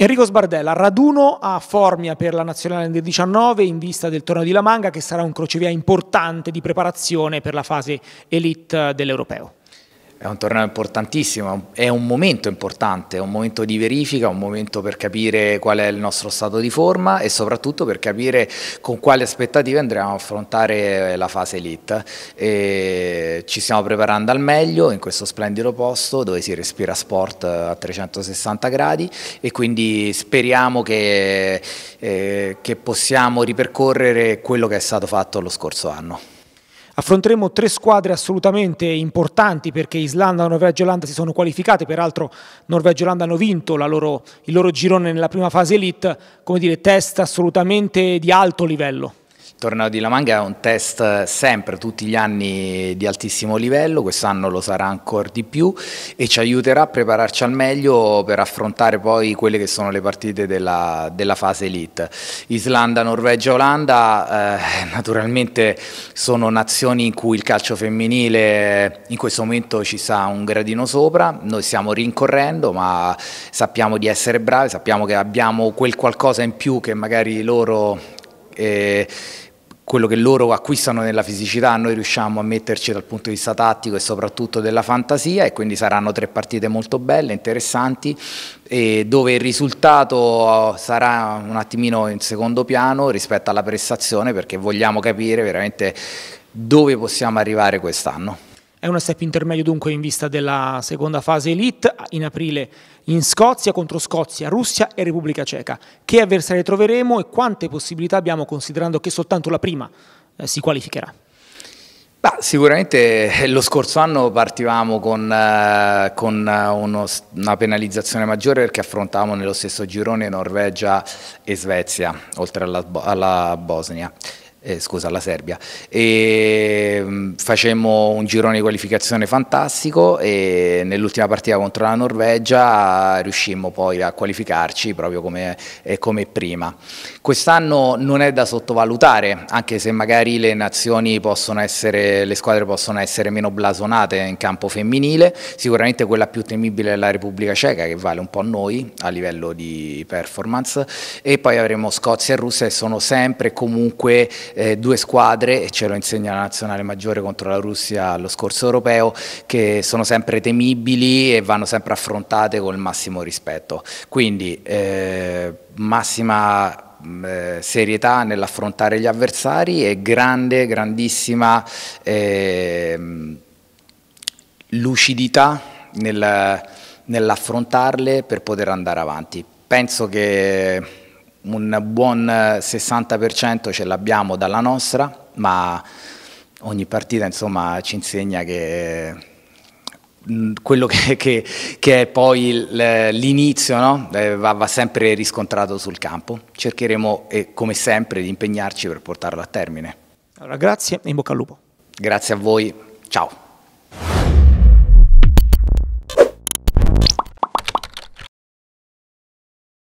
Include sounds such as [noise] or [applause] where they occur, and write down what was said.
Enrico Sbardella, raduno a Formia per la nazionale del 19 in vista del torneo di La Manga che sarà un crocevia importante di preparazione per la fase elite eh, dell'Europeo. È un torneo importantissimo, è un momento importante, è un momento di verifica, un momento per capire qual è il nostro stato di forma e soprattutto per capire con quali aspettative andremo a affrontare la fase elite. E ci stiamo preparando al meglio in questo splendido posto dove si respira sport a 360 gradi e quindi speriamo che, eh, che possiamo ripercorrere quello che è stato fatto lo scorso anno. Affronteremo tre squadre assolutamente importanti perché Islanda, Norvegia e Olanda si sono qualificate, peraltro Norvegia e Olanda hanno vinto loro, il loro girone nella prima fase elite, come dire test assolutamente di alto livello. Torneo di La Manga è un test eh, sempre tutti gli anni di altissimo livello, quest'anno lo sarà ancora di più e ci aiuterà a prepararci al meglio per affrontare poi quelle che sono le partite della, della fase elite. Islanda, Norvegia, Olanda eh, [laughs] naturalmente sono nazioni in cui il calcio femminile eh, in questo momento ci sta un gradino sopra, noi stiamo rincorrendo ma sappiamo di essere bravi, sappiamo che abbiamo quel qualcosa in più che magari loro... Eh, quello che loro acquistano nella fisicità noi riusciamo a metterci dal punto di vista tattico e soprattutto della fantasia e quindi saranno tre partite molto belle, interessanti dove il risultato oh, sarà un attimino in secondo piano rispetto alla prestazione perché vogliamo capire veramente dove possiamo arrivare quest'anno. È una step intermedio dunque in vista della seconda fase elite in aprile in Scozia contro Scozia, Russia e Repubblica Ceca. Che avversari troveremo e quante possibilità abbiamo considerando che soltanto la prima eh, si qualificherà? Bah, sicuramente eh, lo scorso anno partivamo con, eh, con eh, uno, una penalizzazione maggiore perché affrontavamo nello stesso girone Norvegia e Svezia, oltre alla, alla Bosnia eh, scusa, alla Serbia. E, ehm, facemmo un girone di qualificazione fantastico e nell'ultima partita contro la Norvegia riuscimmo poi a qualificarci proprio come, eh, come prima. Quest'anno non è da sottovalutare, anche se magari le nazioni possono essere, le squadre possono essere meno blasonate in campo femminile, sicuramente quella più temibile è la Repubblica Ceca che vale un po' a noi a livello di performance e poi avremo Scozia e Russia che sono sempre comunque eh, due squadre, e ce lo insegna la nazionale maggiore contro la Russia allo scorso europeo, che sono sempre temibili e vanno sempre affrontate col massimo rispetto. Quindi eh, massima mm, eh, serietà nell'affrontare gli avversari e grande, grandissima eh, lucidità nel, nell'affrontarle per poter andare avanti. Penso che un buon 60% eh, ce l'abbiamo dalla nostra, ma ogni partita insomma, ci insegna che mm, quello che, [laughs] che, che è poi l'inizio no? Eh, va, va, sempre riscontrato sul campo. Cercheremo, eh, come sempre, di impegnarci per portarlo a termine. Allora, grazie e in bocca al lupo. Grazie a voi, ciao.